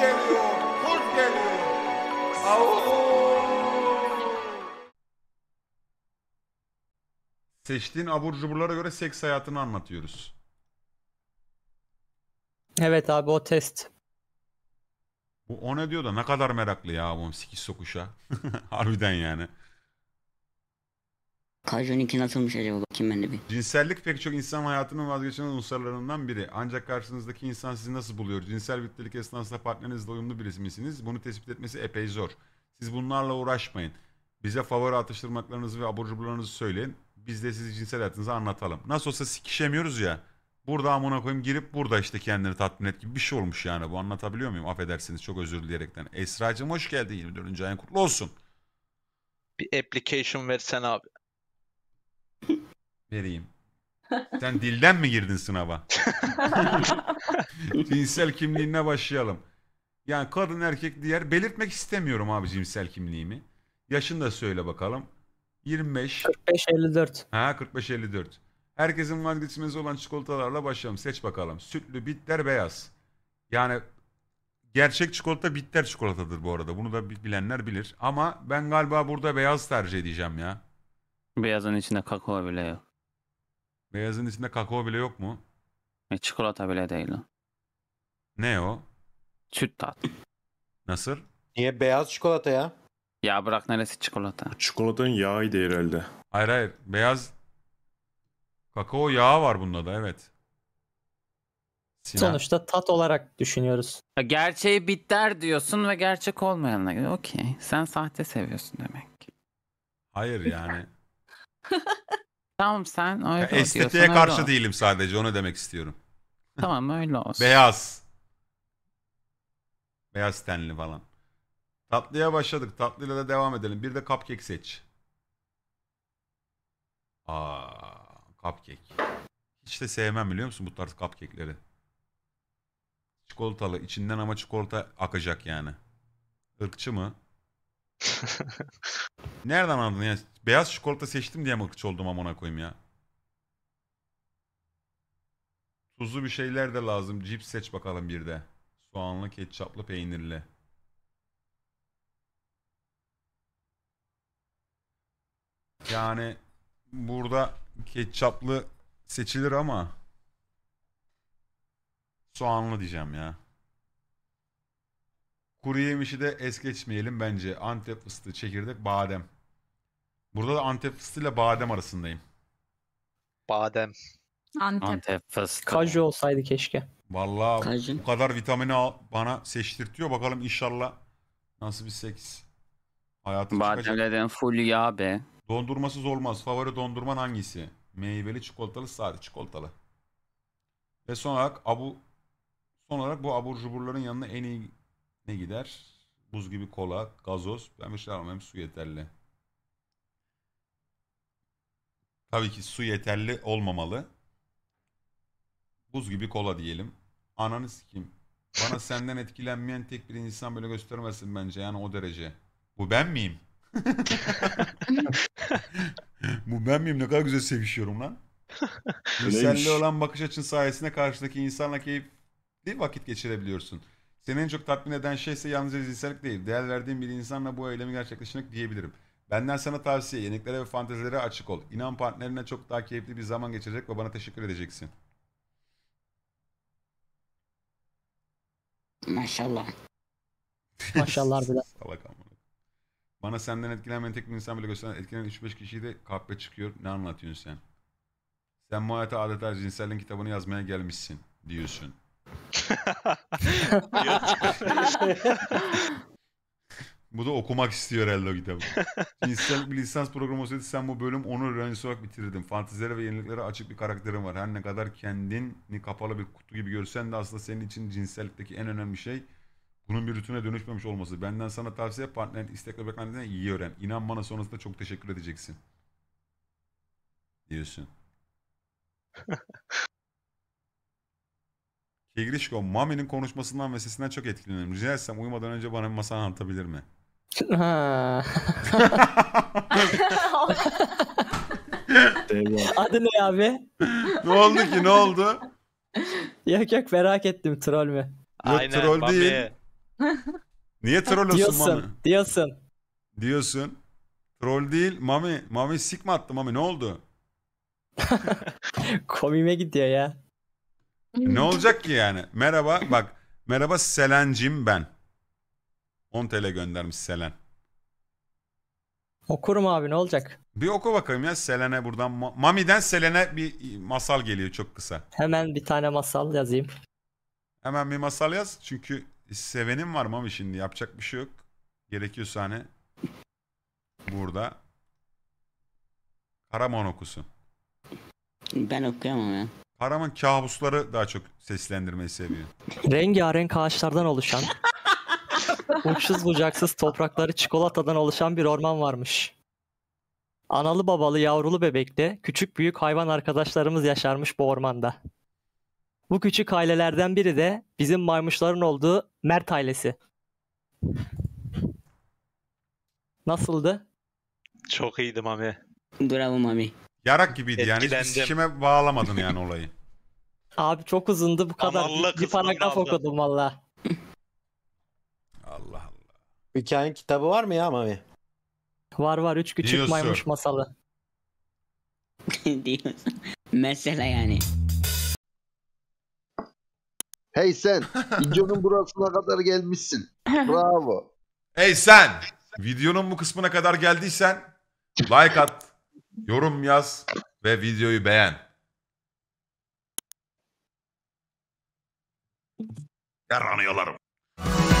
geliyor, kurt geliyor. Avuuu. Seçtiğin abur cuburlara göre seks hayatını anlatıyoruz. Evet abi o test. Bu o ne diyor da ne kadar meraklı ya bu siki sokuşa. Harbiden yani. Kajon'inki nasılmış acaba bakayım ben de bir. Cinsellik pek çok insan hayatının vazgeçilmez unsurlarından biri. Ancak karşınızdaki insan sizi nasıl buluyor? Cinsel birliktelik esnasında partnerinizle uyumlu birisi misiniz? Bunu tespit etmesi epey zor. Siz bunlarla uğraşmayın. Bize favori atıştırmaklarınızı ve abur cuburlarınızı söyleyin. Biz de sizi cinsel hayatınızı anlatalım. Nasıl olsa sikişemiyoruz ya. Burada amına koyayım girip burada işte kendini tatmin et gibi bir şey olmuş yani. Bu anlatabiliyor muyum? Affedersiniz çok özür dileyerekten. Esra'cığım hoş geldin 24. ayın kutlu olsun. Bir application versen abi vereyim. Sen dilden mi girdin sınava? cinsel kimliğine başlayalım. Yani kadın erkek diğer belirtmek istemiyorum abi cinsel kimliğimi. Yaşını da söyle bakalım. 25. 45-54. Ha 45-54. Herkesin vazgeçmesi olan çikolatalarla başlayalım. Seç bakalım. Sütlü, bitter, beyaz. Yani gerçek çikolata bitter çikolatadır bu arada. Bunu da bilenler bilir. Ama ben galiba burada beyaz tercih edeceğim ya. Beyazın içinde kakao bile yok. Beyazın içinde kakao bile yok mu? E, çikolata bile değil. Ne o? Süt tat. Nasıl? Niye beyaz çikolata ya? Ya bırak neresi çikolata. Çikolatanın yağıydı herhalde. Hayır hayır. Beyaz kakao yağı var bunda da evet. Sinan. Sonuçta tat olarak düşünüyoruz. Gerçeği bitter diyorsun ve gerçek olmayanına göre okey. Sen sahte seviyorsun demek. Hayır yani. Tamam sen öyle ya Estetiğe diyorsun, karşı öyle değilim sadece onu demek istiyorum. Tamam öyle olsun. Beyaz. Beyaz tenli falan. Tatlıya başladık. Tatlıyla da devam edelim. Bir de cupcake seç. Aa, cupcake. Hiç de sevmem biliyor musun bu tarz cupcake'leri. Çikolatalı. içinden ama çikolata akacak yani. Irkçı mı? Nereden anladın ya? Beyaz çikolata seçtim diye mıkıç oldum amına koyayım ya. Tuzlu bir şeyler de lazım. Cips seç bakalım bir de. Soğanlı, ketçaplı, peynirli. Yani burada ketçaplı seçilir ama soğanlı diyeceğim ya. Kuru yemişi de es geçmeyelim bence. Antep fıstığı, çekirdek, badem. Burada da Antep fıstığı ile badem arasındayım. Badem. Antep. Antep fıstığı. Kaju olsaydı keşke. Vallahi Kaju. bu kadar vitamini bana seçtirtiyor. Bakalım inşallah nasıl bir seks. Hayatım Bademlerden çıkacak. full yağ be. Dondurmasız olmaz. Favori dondurman hangisi? Meyveli, çikolatalı, sade çikolatalı. Ve son olarak abu son olarak bu abur cuburların yanına en iyi ne gider? Buz gibi kola, gazoz. Ben bir şey almam. Su yeterli. Tabii ki su yeterli olmamalı. Buz gibi kola diyelim. Ananı sikeyim. Bana senden etkilenmeyen tek bir insan böyle göstermesin bence. Yani o derece. Bu ben miyim? Bu ben miyim? Ne kadar güzel sevişiyorum lan. Güzelliği olan bakış açın sayesinde karşıdaki insanla keyifli vakit geçirebiliyorsun. Seni en çok tatmin eden şey ise yalnızca cinsellik değil. Değer verdiğin bir insanla bu eylemi gerçekleştirmek diyebilirim. Benden sana tavsiye, yeniliklere ve fantezilere açık ol. İnan partnerine çok daha keyifli bir zaman geçirecek ve bana teşekkür edeceksin. Maşallah. Maşallah bile. Salak amına. Bana senden etkilenmeyen tek bir insan bile gösteren etkilenen 3-5 kişiyi de kahpe çıkıyor. Ne anlatıyorsun sen? Sen bu hayata adeta cinselliğin kitabını yazmaya gelmişsin diyorsun bu da okumak istiyor herhalde o kitabı. lisans, bir lisans programı olsaydı sen bu bölüm onu öğrencisi olarak bitirirdin. Fantezilere ve yeniliklere açık bir karakterin var. Her ne kadar kendini kapalı bir kutu gibi görsen de aslında senin için cinsellikteki en önemli şey bunun bir rutine dönüşmemiş olması. Benden sana tavsiye partnerin istek ve iyi öğren. İnan bana sonrasında çok teşekkür edeceksin. Diyorsun. Tigrişko, Mami'nin konuşmasından ve sesinden çok etkilendim. Rica etsem uyumadan önce bana bir masal anlatabilir mi? Ha. Adı ne abi? ne oldu ki ne oldu? yok yok merak ettim troll mü? Yok Aynen, troll Mami. değil. Niye troll olsun Mami? Diyorsun. Diyorsun. Troll değil Mami. Mami sikme attı Mami ne oldu? Komime gidiyor ya. E, ne olacak ki yani? Merhaba bak merhaba Selencim ben. 10 TL göndermiş Selen. Okurum abi ne olacak? Bir oku bakayım ya Selen'e buradan. Mami'den Selen'e bir masal geliyor çok kısa. Hemen bir tane masal yazayım. Hemen bir masal yaz. Çünkü sevenim var Mami şimdi yapacak bir şey yok. Gerekiyorsa hani burada Karaman okusun. Ben okuyamam ya. Paramın kabusları daha çok seslendirmeyi seviyor. Rengarenk ağaçlardan oluşan, uçsuz bucaksız toprakları çikolatadan oluşan bir orman varmış. Analı babalı yavrulu bebekte küçük büyük hayvan arkadaşlarımız yaşarmış bu ormanda. Bu küçük ailelerden biri de bizim maymuşların olduğu Mert ailesi. Nasıldı? Çok iyiydi Mami. Bravo Mami. Yarak gibiydi yani. Hiç Etkilendim. bağlamadın yani olayı. Abi çok uzundu bu kadar. Allah bir kızdım paragraf abla. okudum valla. Allah Allah. Hikayenin kitabı var mı ya Mami? Var var üç küçük Diyorsun. maymuş masalı. Mesela yani. Hey sen, videonun burasına kadar gelmişsin. Bravo. Hey sen! Videonun bu kısmına kadar geldiysen like at. Yorum yaz ve videoyu beğen. Yaranıyorlarım.